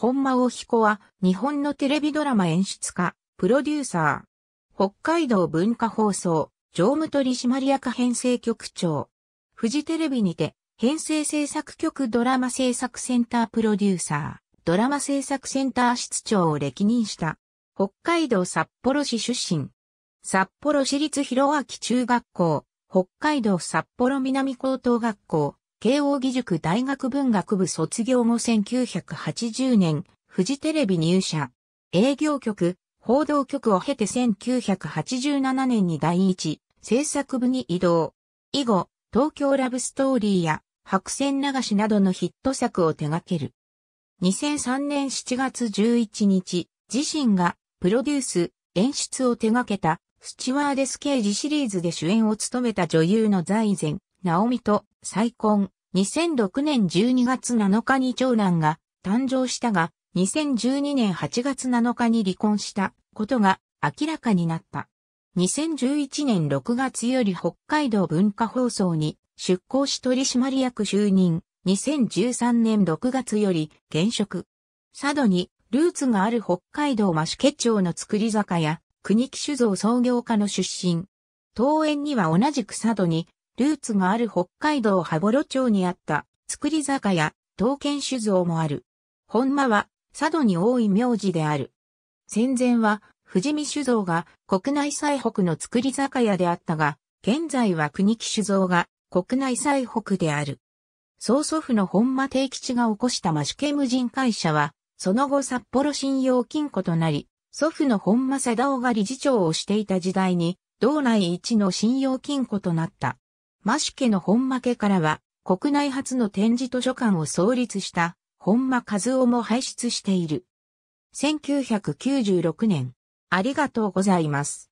本間大彦は日本のテレビドラマ演出家、プロデューサー、北海道文化放送、常務取締役編成局長、フジテレビにて編成制作局ドラマ制作センタープロデューサー、ドラマ制作センター室長を歴任した、北海道札幌市出身、札幌市立広明中学校、北海道札幌南高等学校、慶応義塾大学文学部卒業後1980年、富士テレビ入社。営業局、報道局を経て1987年に第一、制作部に移動。以後、東京ラブストーリーや白線流しなどのヒット作を手掛ける。2003年7月11日、自身がプロデュース、演出を手掛けたスチュワーデス刑事シリーズで主演を務めた女優の財前、直美と再婚。2006年12月7日に長男が誕生したが、2012年8月7日に離婚したことが明らかになった。2011年6月より北海道文化放送に出向し取締役就任。2013年6月より現職。佐渡にルーツがある北海道増家町の作り酒屋、国木酒造創業家の出身。当園には同じく佐渡にルーツがある北海道羽幌町にあった造り酒屋、刀剣酒造もある。本間は佐渡に多い名字である。戦前は富士見酒造が国内最北の造り酒屋であったが、現在は国木酒造が国内最北である。曽祖父の本間定吉が起こしたマシケ無人会社は、その後札幌信用金庫となり、祖父の本間貞夫が理事長をしていた時代に、道内一の信用金庫となった。マシケの本間家からは、国内初の展示図書館を創立した本間和夫も輩出している。1996年、ありがとうございます。